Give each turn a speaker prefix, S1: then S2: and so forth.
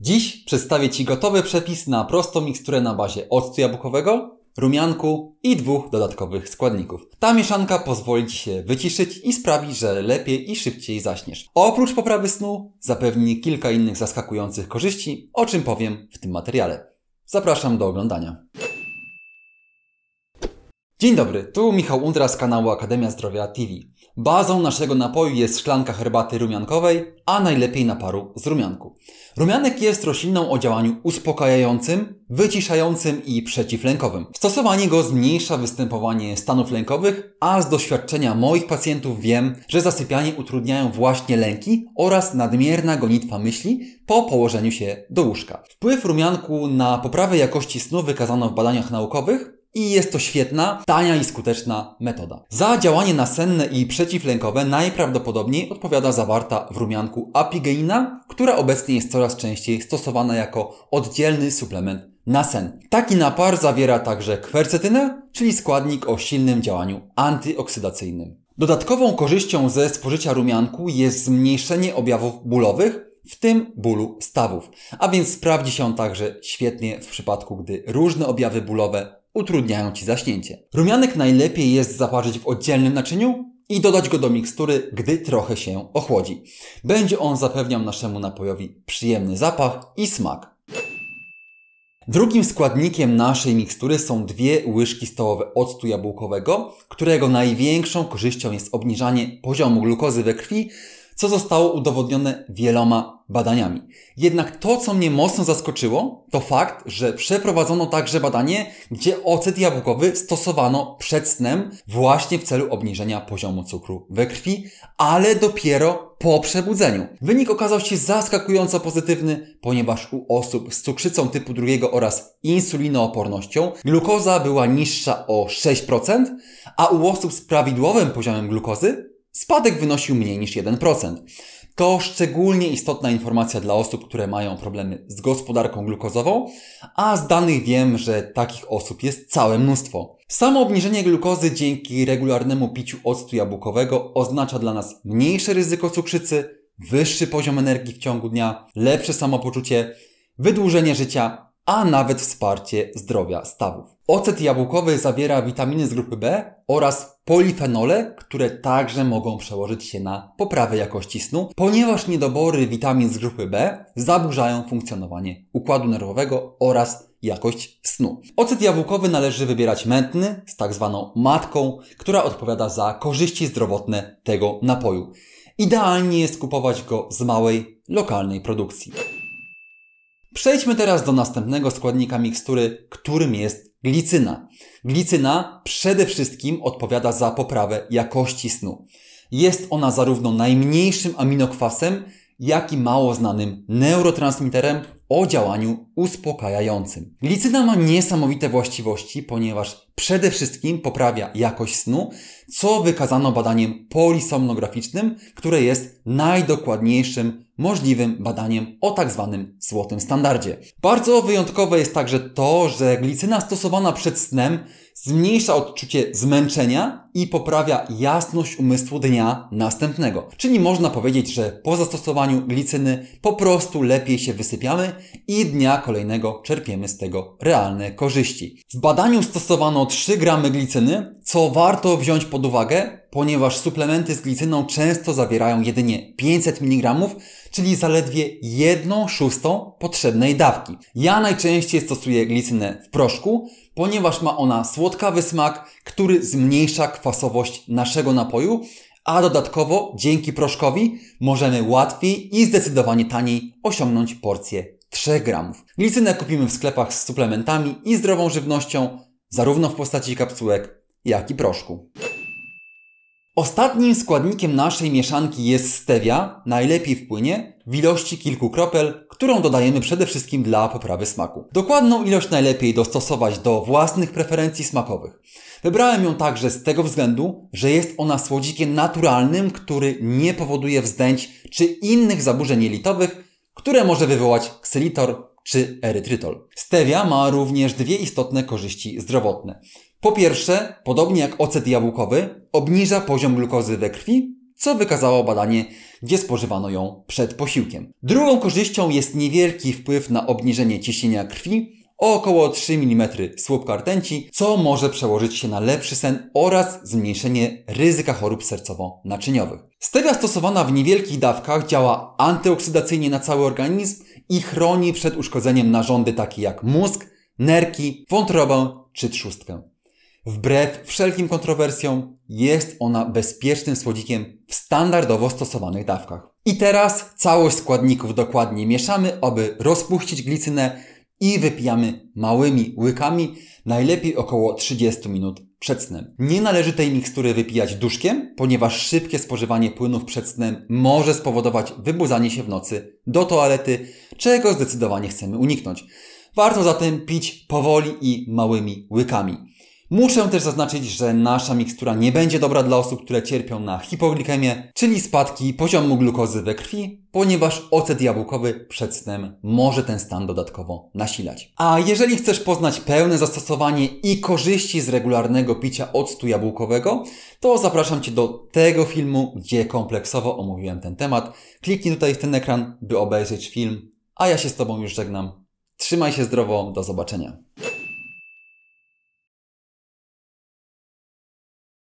S1: Dziś przedstawię Ci gotowy przepis na prostą miksturę na bazie octu jabłkowego, rumianku i dwóch dodatkowych składników. Ta mieszanka pozwoli Ci się wyciszyć i sprawi, że lepiej i szybciej zaśniesz. Oprócz poprawy snu zapewni kilka innych zaskakujących korzyści, o czym powiem w tym materiale. Zapraszam do oglądania. Dzień dobry, tu Michał Undra z kanału Akademia Zdrowia TV. Bazą naszego napoju jest szklanka herbaty rumiankowej, a najlepiej naparu z rumianku. Rumianek jest rośliną o działaniu uspokajającym, wyciszającym i przeciwlękowym. Stosowanie go zmniejsza występowanie stanów lękowych, a z doświadczenia moich pacjentów wiem, że zasypianie utrudniają właśnie lęki oraz nadmierna gonitwa myśli po położeniu się do łóżka. Wpływ rumianku na poprawę jakości snu wykazano w badaniach naukowych, i jest to świetna, tania i skuteczna metoda. Za działanie nasenne i przeciwlękowe najprawdopodobniej odpowiada zawarta w rumianku apigeina, która obecnie jest coraz częściej stosowana jako oddzielny suplement na sen. Taki napar zawiera także kwercetynę, czyli składnik o silnym działaniu antyoksydacyjnym. Dodatkową korzyścią ze spożycia rumianku jest zmniejszenie objawów bólowych, w tym bólu stawów. A więc sprawdzi się on także świetnie w przypadku, gdy różne objawy bólowe utrudniają Ci zaśnięcie. Rumianek najlepiej jest zaparzyć w oddzielnym naczyniu i dodać go do mikstury, gdy trochę się ochłodzi. Będzie on zapewniał naszemu napojowi przyjemny zapach i smak. Drugim składnikiem naszej mikstury są dwie łyżki stołowe octu jabłkowego, którego największą korzyścią jest obniżanie poziomu glukozy we krwi, co zostało udowodnione wieloma badaniami. Jednak to, co mnie mocno zaskoczyło, to fakt, że przeprowadzono także badanie, gdzie ocet jabłkowy stosowano przed snem właśnie w celu obniżenia poziomu cukru we krwi, ale dopiero po przebudzeniu. Wynik okazał się zaskakująco pozytywny, ponieważ u osób z cukrzycą typu drugiego oraz insulinoopornością glukoza była niższa o 6%, a u osób z prawidłowym poziomem glukozy spadek wynosił mniej niż 1%. To szczególnie istotna informacja dla osób, które mają problemy z gospodarką glukozową, a z danych wiem, że takich osób jest całe mnóstwo. Samo obniżenie glukozy dzięki regularnemu piciu octu jabłkowego oznacza dla nas mniejsze ryzyko cukrzycy, wyższy poziom energii w ciągu dnia, lepsze samopoczucie, wydłużenie życia a nawet wsparcie zdrowia stawów. Ocet jabłkowy zawiera witaminy z grupy B oraz polifenole, które także mogą przełożyć się na poprawę jakości snu, ponieważ niedobory witamin z grupy B zaburzają funkcjonowanie układu nerwowego oraz jakość snu. Ocet jabłkowy należy wybierać mętny z tak zwaną matką, która odpowiada za korzyści zdrowotne tego napoju. Idealnie jest kupować go z małej, lokalnej produkcji. Przejdźmy teraz do następnego składnika mikstury, którym jest glicyna. Glicyna przede wszystkim odpowiada za poprawę jakości snu. Jest ona zarówno najmniejszym aminokwasem, jak i mało znanym neurotransmiterem o działaniu uspokajającym. Glicyna ma niesamowite właściwości, ponieważ Przede wszystkim poprawia jakość snu, co wykazano badaniem polisomnograficznym, które jest najdokładniejszym możliwym badaniem o tak zwanym złotym standardzie. Bardzo wyjątkowe jest także to, że glicyna stosowana przed snem zmniejsza odczucie zmęczenia i poprawia jasność umysłu dnia następnego. Czyli można powiedzieć, że po zastosowaniu glicyny po prostu lepiej się wysypiamy i dnia kolejnego czerpiemy z tego realne korzyści. W badaniu stosowano 3 gramy glicyny, co warto wziąć pod uwagę, ponieważ suplementy z glicyną często zawierają jedynie 500 mg, czyli zaledwie 1 szóstą potrzebnej dawki. Ja najczęściej stosuję glicynę w proszku, ponieważ ma ona słodkawy smak, który zmniejsza kwasowość naszego napoju, a dodatkowo dzięki proszkowi możemy łatwiej i zdecydowanie taniej osiągnąć porcję 3 gramów. Glicynę kupimy w sklepach z suplementami i zdrową żywnością, zarówno w postaci kapsułek, jak i proszku. Ostatnim składnikiem naszej mieszanki jest stevia, najlepiej wpłynie w ilości kilku kropel, którą dodajemy przede wszystkim dla poprawy smaku. Dokładną ilość najlepiej dostosować do własnych preferencji smakowych. Wybrałem ją także z tego względu, że jest ona słodzikiem naturalnym, który nie powoduje wzdęć czy innych zaburzeń jelitowych, które może wywołać xylitor czy erytrytol. Stevia ma również dwie istotne korzyści zdrowotne. Po pierwsze, podobnie jak ocet jabłkowy, obniża poziom glukozy we krwi, co wykazało badanie, gdzie spożywano ją przed posiłkiem. Drugą korzyścią jest niewielki wpływ na obniżenie ciśnienia krwi o około 3 mm słupka rtęci, co może przełożyć się na lepszy sen oraz zmniejszenie ryzyka chorób sercowo-naczyniowych. Stevia stosowana w niewielkich dawkach działa antyoksydacyjnie na cały organizm i chroni przed uszkodzeniem narządy takie jak mózg, nerki, wątrobę czy trzustkę. Wbrew wszelkim kontrowersjom jest ona bezpiecznym słodzikiem w standardowo stosowanych dawkach. I teraz całość składników dokładnie mieszamy, aby rozpuścić glicynę i wypijamy małymi łykami, najlepiej około 30 minut przed snem. Nie należy tej mikstury wypijać duszkiem, ponieważ szybkie spożywanie płynów przed snem może spowodować wybudzanie się w nocy do toalety, czego zdecydowanie chcemy uniknąć. Warto zatem pić powoli i małymi łykami. Muszę też zaznaczyć, że nasza mikstura nie będzie dobra dla osób, które cierpią na hipoglikemię, czyli spadki poziomu glukozy we krwi, ponieważ ocet jabłkowy przed snem może ten stan dodatkowo nasilać. A jeżeli chcesz poznać pełne zastosowanie i korzyści z regularnego picia octu jabłkowego, to zapraszam Cię do tego filmu, gdzie kompleksowo omówiłem ten temat. Kliknij tutaj w ten ekran, by obejrzeć film, a ja się z Tobą już żegnam. Trzymaj się zdrowo, do zobaczenia.